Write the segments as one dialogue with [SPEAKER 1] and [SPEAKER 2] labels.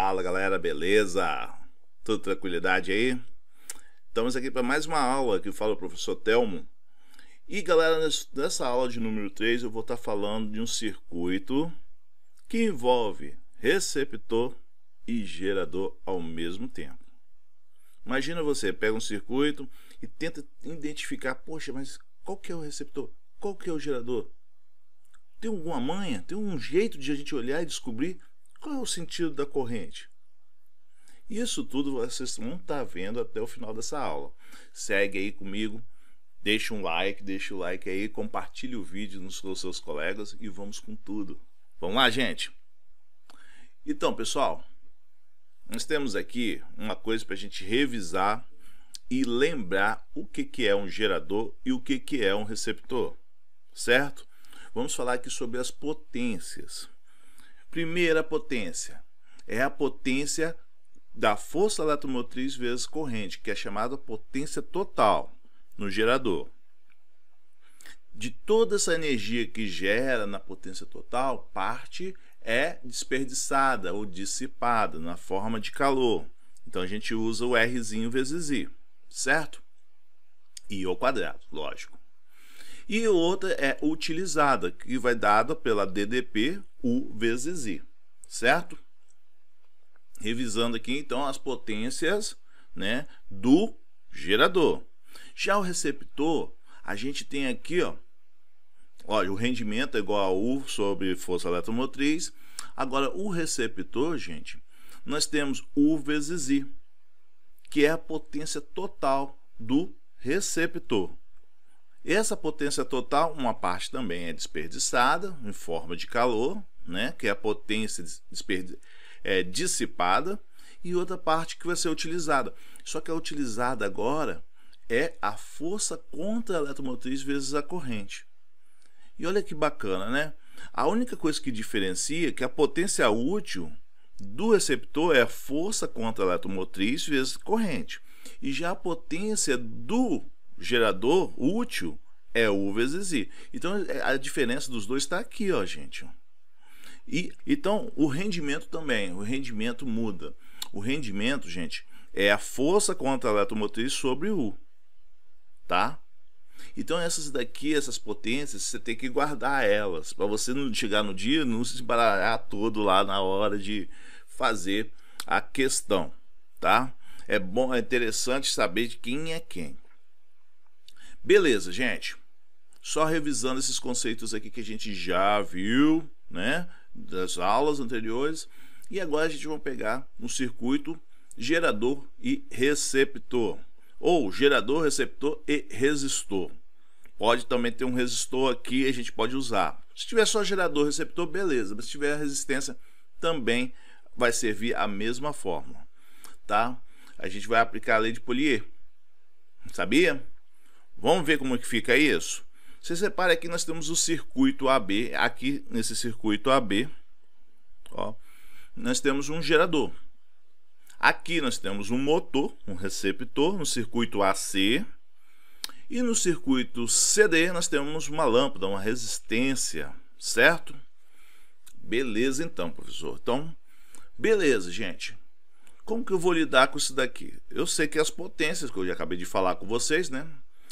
[SPEAKER 1] Fala galera, beleza? Tudo tranquilidade aí? Estamos aqui para mais uma aula que fala o professor Telmo. E galera, nessa aula de número 3 eu vou estar tá falando de um circuito que envolve receptor e gerador ao mesmo tempo. Imagina você pega um circuito e tenta identificar, poxa, mas qual que é o receptor? Qual que é o gerador? Tem alguma manha? Tem um jeito de a gente olhar e descobrir qual é o sentido da corrente? Isso tudo vocês vão estar tá vendo até o final dessa aula. Segue aí comigo, deixa um like, deixa o like aí, compartilhe o vídeo com os seus colegas e vamos com tudo. Vamos lá, gente? Então, pessoal, nós temos aqui uma coisa para a gente revisar e lembrar o que, que é um gerador e o que, que é um receptor, certo? Vamos falar aqui sobre as potências. Primeira potência é a potência da força eletromotriz vezes corrente, que é chamada potência total no gerador. De toda essa energia que gera na potência total, parte é desperdiçada ou dissipada na forma de calor. Então a gente usa o R vezes I, certo? I ao quadrado, lógico. E outra é utilizada, que vai dada pela DDP, U vezes I, certo? Revisando aqui, então, as potências né, do gerador. Já o receptor, a gente tem aqui, ó, ó, o rendimento é igual a U sobre força eletromotriz. Agora, o receptor, gente, nós temos U vezes I, que é a potência total do receptor. Essa potência total, uma parte também é desperdiçada em forma de calor, né, que é a potência é, dissipada, e outra parte que vai ser utilizada. Só que a utilizada agora é a força contra a eletromotriz vezes a corrente. E olha que bacana, né? A única coisa que diferencia é que a potência útil do receptor é a força contra a eletromotriz vezes corrente. E já a potência do gerador útil é U vezes I. Então é, a diferença dos dois está aqui, ó, gente. E, então o rendimento também, o rendimento muda. O rendimento, gente, é a força contra a eletromotriz sobre U, tá? Então essas daqui, essas potências, você tem que guardar elas para você não chegar no dia, não se embaralhar todo lá na hora de fazer a questão, tá? É bom, é interessante saber de quem é quem. Beleza, gente. Só revisando esses conceitos aqui que a gente já viu, né? Das aulas anteriores. E agora a gente vai pegar um circuito gerador e receptor. Ou gerador, receptor e resistor. Pode também ter um resistor aqui, a gente pode usar. Se tiver só gerador, receptor, beleza. Mas se tiver resistência, também vai servir a mesma fórmula, tá? A gente vai aplicar a lei de Polier, sabia? Vamos ver como é que fica isso? Você separa aqui, nós temos o circuito AB. Aqui nesse circuito AB, ó, nós temos um gerador. Aqui nós temos um motor, um receptor, no circuito AC. E no circuito CD nós temos uma lâmpada, uma resistência, certo? Beleza então, professor. Então, beleza, gente. Como que eu vou lidar com isso daqui? Eu sei que as potências que eu já acabei de falar com vocês, né?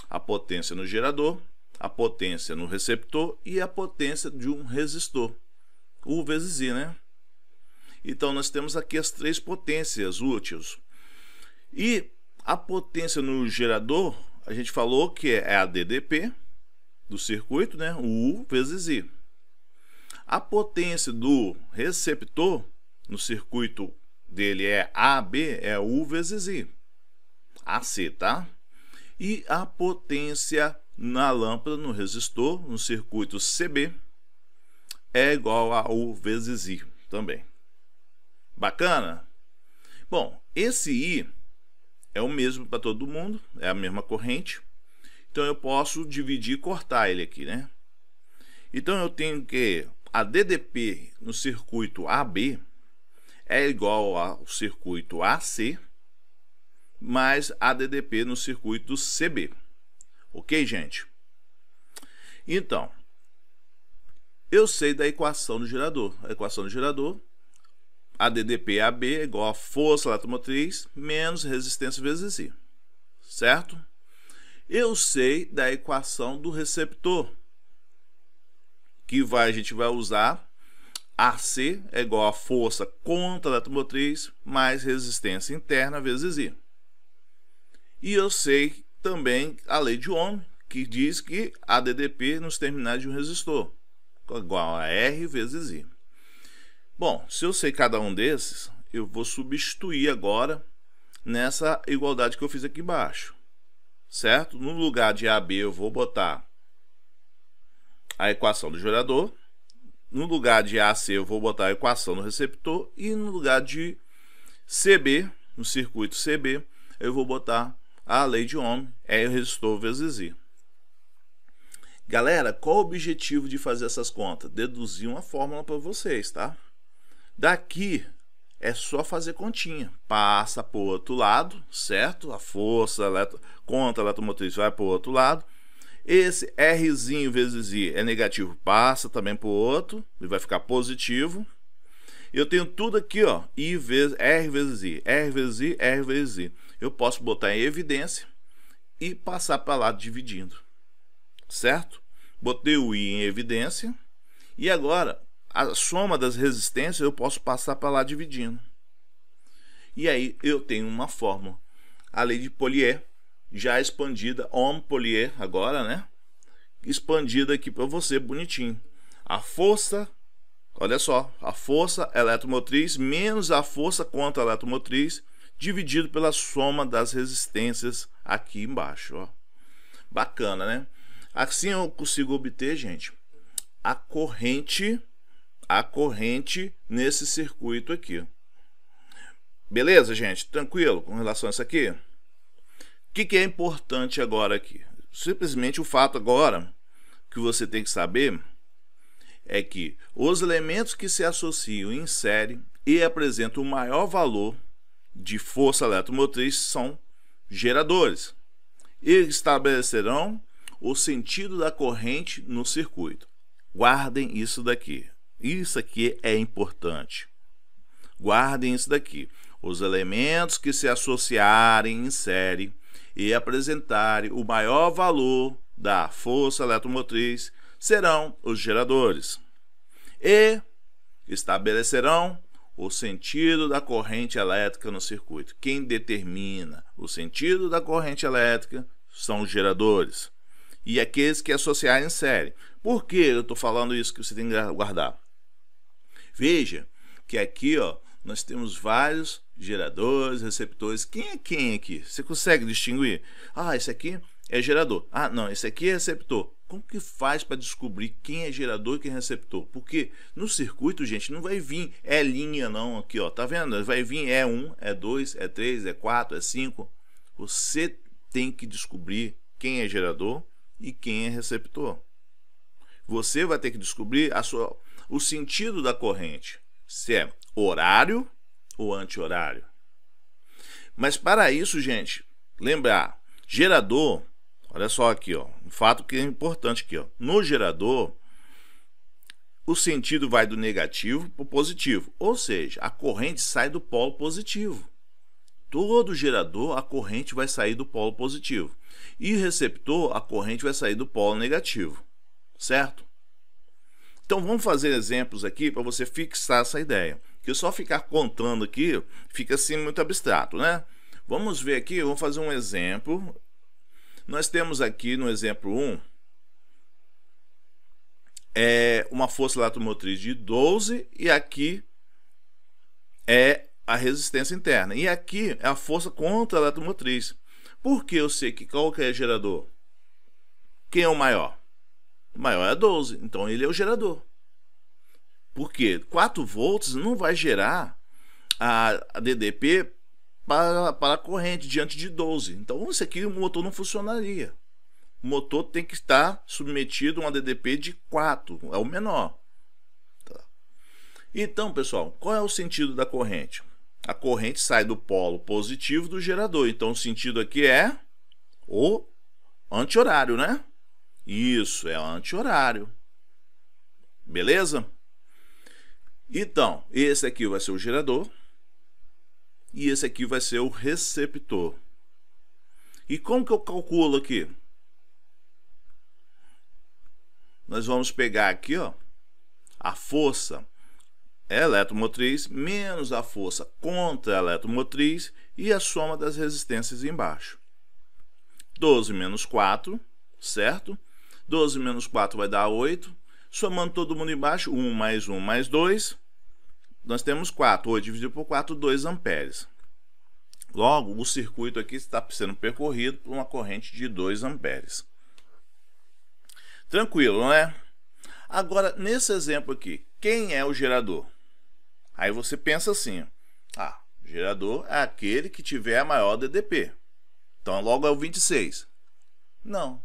[SPEAKER 1] a potência no gerador, a potência no receptor e a potência de um resistor, U vezes I, né? Então nós temos aqui as três potências úteis. E a potência no gerador, a gente falou que é a DDP do circuito, né? U vezes I. A potência do receptor no circuito dele é AB, é U vezes I. AC, tá? e a potência na lâmpada, no resistor, no circuito CB, é igual a U vezes I também. Bacana? Bom, esse I é o mesmo para todo mundo, é a mesma corrente. Então eu posso dividir e cortar ele aqui, né? Então eu tenho que a DDP no circuito AB é igual ao circuito AC mais ADDP no circuito CB. Ok, gente? Então, eu sei da equação do gerador. A equação do gerador, ADDP AB é igual a força eletromotriz menos resistência vezes I, certo? Eu sei da equação do receptor, que vai, a gente vai usar AC é igual a força contra a eletromotriz mais resistência interna vezes I. E eu sei também a lei de Ohm, que diz que a DDP nos terminais de um resistor, igual a R vezes I. Bom, se eu sei cada um desses, eu vou substituir agora nessa igualdade que eu fiz aqui embaixo. Certo? No lugar de AB eu vou botar a equação do gerador. No lugar de AC eu vou botar a equação do receptor. E no lugar de CB, no circuito CB, eu vou botar a lei de Ohm é resistor vezes I. Galera, qual o objetivo de fazer essas contas? Deduzir uma fórmula para vocês, tá? Daqui é só fazer continha. Passa para o outro lado, certo? A força eletro... contra eletromotriz vai para o outro lado. Esse R vezes I é negativo, passa também para o outro e vai ficar positivo. Eu tenho tudo aqui, ó, I vezes, R vezes I, R vezes I, R vezes I eu posso botar em evidência e passar para lá dividindo. Certo? Botei o I em evidência e agora a soma das resistências eu posso passar para lá dividindo. E aí eu tenho uma fórmula. A lei de Polier, já expandida, Ohm Polier agora, né? Expandida aqui para você, bonitinho. A força, olha só, a força eletromotriz menos a força contra a eletromotriz dividido pela soma das resistências aqui embaixo. Ó. Bacana, né? Assim eu consigo obter, gente, a corrente, a corrente nesse circuito aqui. Beleza, gente? Tranquilo com relação a isso aqui? O que, que é importante agora aqui? Simplesmente o fato agora que você tem que saber é que os elementos que se associam em série e apresentam o maior valor de força eletromotriz são geradores e estabelecerão o sentido da corrente no circuito. Guardem isso daqui. Isso aqui é importante. Guardem isso daqui. Os elementos que se associarem em série e apresentarem o maior valor da força eletromotriz serão os geradores e estabelecerão o sentido da corrente elétrica no circuito. Quem determina o sentido da corrente elétrica são os geradores e aqueles que associarem em série. Por que eu estou falando isso que você tem que guardar? Veja que aqui ó, nós temos vários geradores, receptores. Quem é quem aqui? Você consegue distinguir? Ah, esse aqui é gerador. Ah, não, esse aqui é receptor. Como que faz para descobrir quem é gerador e quem é receptor? Porque no circuito, gente, não vai vir é linha não aqui, ó. Tá vendo? Vai vir é 1, é 2, é 3, é 4, é 5. Você tem que descobrir quem é gerador e quem é receptor. Você vai ter que descobrir a sua, o sentido da corrente, se é horário ou anti-horário. Mas para isso, gente, lembrar, gerador Olha só aqui, ó, um fato que é importante aqui, ó. No gerador, o sentido vai do negativo para o positivo, ou seja, a corrente sai do polo positivo. Todo gerador, a corrente vai sair do polo positivo. E receptor, a corrente vai sair do polo negativo, certo? Então vamos fazer exemplos aqui para você fixar essa ideia. Que só ficar contando aqui fica assim muito abstrato, né? Vamos ver aqui, vamos fazer um exemplo nós temos aqui no exemplo 1 é uma força eletromotriz de 12 e aqui é a resistência interna. E aqui é a força contra a eletromotriz. Por que eu sei que qualquer é gerador? Quem é o maior? O maior é 12, então ele é o gerador. Porque 4 volts não vai gerar a DDP para, para a corrente diante de 12. Então, isso aqui o motor não funcionaria. O motor tem que estar submetido a um DDP de 4, é o menor. Tá. Então, pessoal, qual é o sentido da corrente? A corrente sai do polo positivo do gerador. Então, o sentido aqui é o anti-horário, né? Isso, é anti-horário. Beleza? Então, esse aqui vai ser o gerador e esse aqui vai ser o receptor. E como que eu calculo aqui? Nós vamos pegar aqui, ó, a força eletromotriz menos a força contra a eletromotriz e a soma das resistências embaixo. 12 menos 4, certo? 12 menos 4 vai dar 8. Somando todo mundo embaixo, 1 mais 1 mais 2, nós temos 4, 8 é dividido por 4, 2 amperes. Logo, o circuito aqui está sendo percorrido por uma corrente de 2 amperes. Tranquilo, não é? Agora, nesse exemplo aqui, quem é o gerador? Aí você pensa assim, ah, gerador é aquele que tiver a maior DDP. Então, logo é o 26. Não.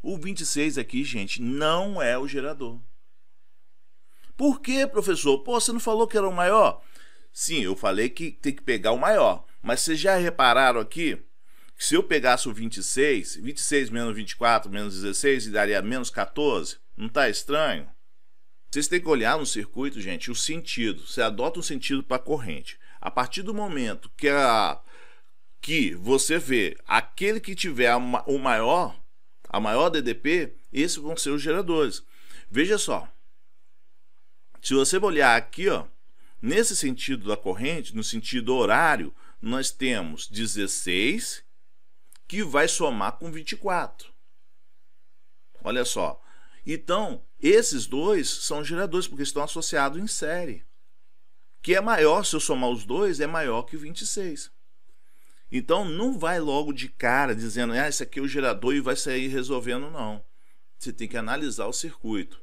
[SPEAKER 1] O 26 aqui, gente, não é o gerador. Por que, professor? Pô, você não falou que era o maior? Sim, eu falei que tem que pegar o maior. Mas vocês já repararam aqui que se eu pegasse o 26, 26 menos 24 menos 16 e daria menos 14? Não tá estranho? Vocês têm que olhar no circuito, gente, o sentido. Você adota um sentido para a corrente. A partir do momento que, a, que você vê aquele que tiver o maior, a maior DDP, esses vão ser os geradores. Veja só, se você olhar aqui, ó, nesse sentido da corrente, no sentido horário, nós temos 16 que vai somar com 24. Olha só. Então, esses dois são geradores, porque estão associados em série. Que é maior, se eu somar os dois, é maior que 26. Então, não vai logo de cara dizendo, ah, esse aqui é o gerador e vai sair resolvendo, não. Você tem que analisar o circuito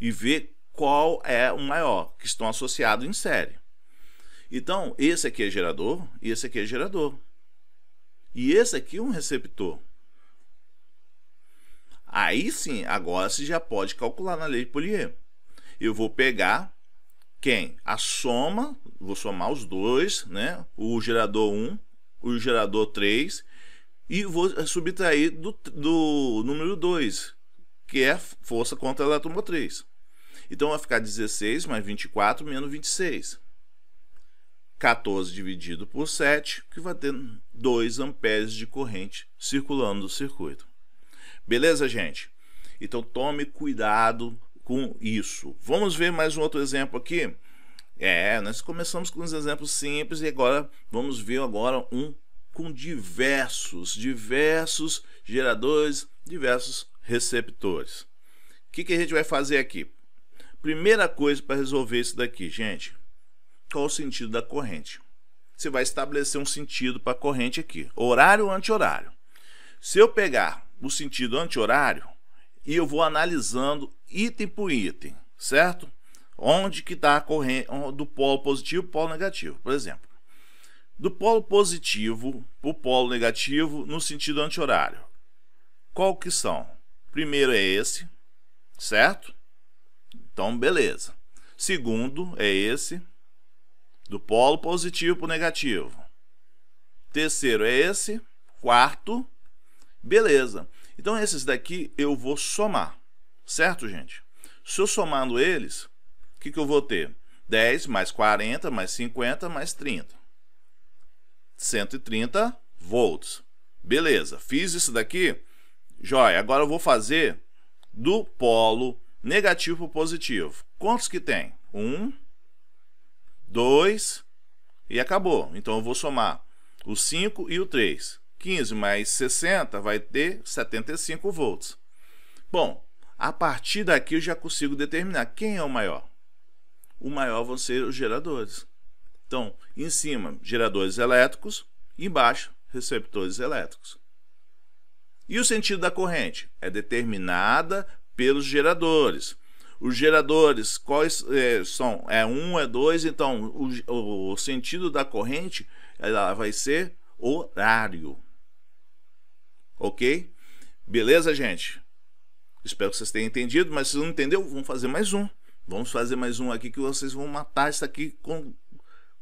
[SPEAKER 1] e ver qual é o maior, que estão associados em série. Então, esse aqui é gerador e esse aqui é gerador. E esse aqui é um receptor. Aí sim, agora você já pode calcular na lei de Poirier. Eu vou pegar quem? A soma, vou somar os dois, né? O gerador 1, o gerador 3 e vou subtrair do, do número 2, que é força contra a eletromotriz. Então vai ficar 16 mais 24 menos 26. 14 dividido por 7, que vai ter 2 amperes de corrente circulando no circuito. Beleza, gente? Então tome cuidado com isso. Vamos ver mais um outro exemplo aqui. É, nós começamos com uns exemplos simples e agora vamos ver agora um com diversos, diversos geradores, diversos receptores. O que, que a gente vai fazer aqui? Primeira coisa para resolver isso daqui, gente. Qual o sentido da corrente? Você vai estabelecer um sentido para a corrente aqui. Horário anti-horário. Se eu pegar o sentido anti-horário e eu vou analisando item por item, certo? Onde que está a corrente do polo positivo e polo negativo, por exemplo. Do polo positivo para o polo negativo no sentido anti-horário. Qual que são? Primeiro é esse, certo? Então, beleza. Segundo é esse, do polo positivo para o negativo. Terceiro é esse. Quarto, beleza. Então, esses daqui eu vou somar, certo, gente? Se eu somando eles, o que, que eu vou ter? 10 mais 40 mais 50 mais 30. 130 volts. Beleza, fiz isso daqui. Joia, agora eu vou fazer do polo negativo positivo. Quantos que tem? 1, 2 e acabou. Então eu vou somar o 5 e o 3. 15 mais 60 vai ter 75 volts. Bom, a partir daqui eu já consigo determinar quem é o maior. O maior vão ser os geradores. Então, em cima, geradores elétricos, embaixo, receptores elétricos. E o sentido da corrente? É determinada pelos geradores. Os geradores quais é, são? É um, é dois, então o, o sentido da corrente ela vai ser horário. Ok? Beleza, gente? Espero que vocês tenham entendido, mas se não entendeu, vamos fazer mais um. Vamos fazer mais um aqui que vocês vão matar isso aqui com,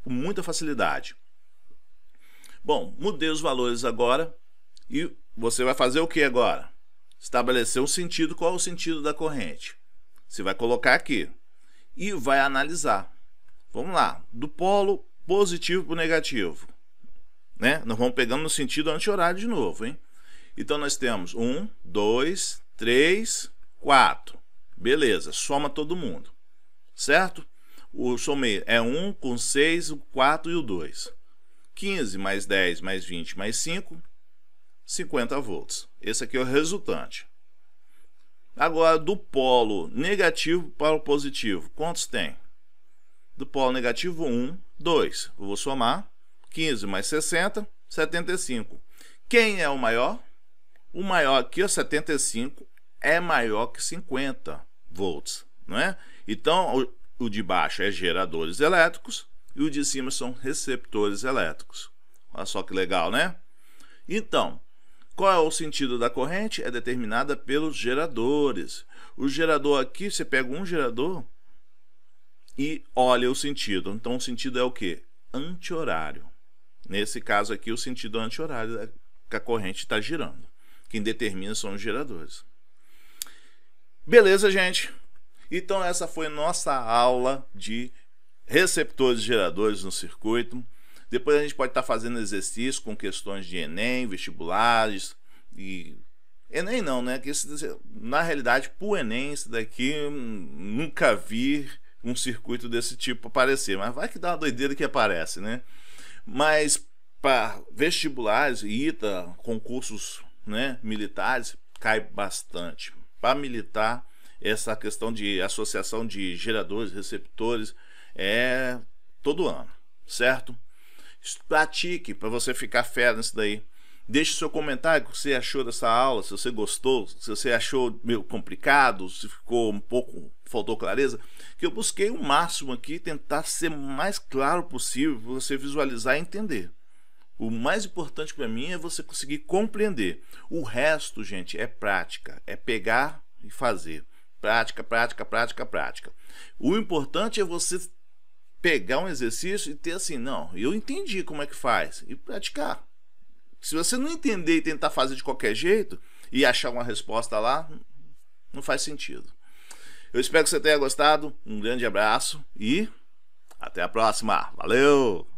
[SPEAKER 1] com muita facilidade. Bom, mudei os valores agora e você vai fazer o que agora? estabelecer um sentido, qual é o sentido da corrente. Você vai colocar aqui e vai analisar. Vamos lá, do polo positivo para o negativo. Né? Nós vamos pegando no sentido anti-horário de novo. Hein? Então nós temos 1, 2, 3, 4. Beleza, soma todo mundo. Certo? O somei é 1 com 6, o 4 e o 2. 15 mais 10 mais 20 mais 5, 50 volts. Esse aqui é o resultante. Agora, do polo negativo para o positivo, quantos tem? Do polo negativo, 1, 2. Eu vou somar. 15 mais 60, 75. Quem é o maior? O maior aqui, ó, 75, é maior que 50 volts, não é? Então, o de baixo é geradores elétricos e o de cima são receptores elétricos. Olha só que legal, né? Então, qual é o sentido da corrente? É determinada pelos geradores. O gerador aqui, você pega um gerador e olha o sentido. Então o sentido é o que? Anti-horário. Nesse caso aqui, o sentido anti-horário é que a corrente está girando. Quem determina são os geradores. Beleza, gente? Então essa foi nossa aula de receptores e geradores no circuito. Depois a gente pode estar tá fazendo exercício com questões de Enem, vestibulares e. Enem não, né? Que esse, na realidade, pro Enem, isso daqui hum, nunca vi um circuito desse tipo aparecer. Mas vai que dá uma doideira que aparece, né? Mas para vestibulares, ITA, concursos né, militares, cai bastante. Para militar, essa questão de associação de geradores, receptores, é todo ano, certo? pratique para você ficar fera nisso daí. Deixe seu comentário o que você achou dessa aula, se você gostou, se você achou meio complicado, se ficou um pouco faltou clareza, que eu busquei o máximo aqui tentar ser mais claro possível para você visualizar e entender. O mais importante para mim é você conseguir compreender. O resto, gente, é prática, é pegar e fazer. Prática, prática, prática, prática. O importante é você pegar um exercício e ter assim, não, eu entendi como é que faz e praticar. Se você não entender e tentar fazer de qualquer jeito e achar uma resposta lá, não faz sentido. Eu espero que você tenha gostado. Um grande abraço e até a próxima. Valeu!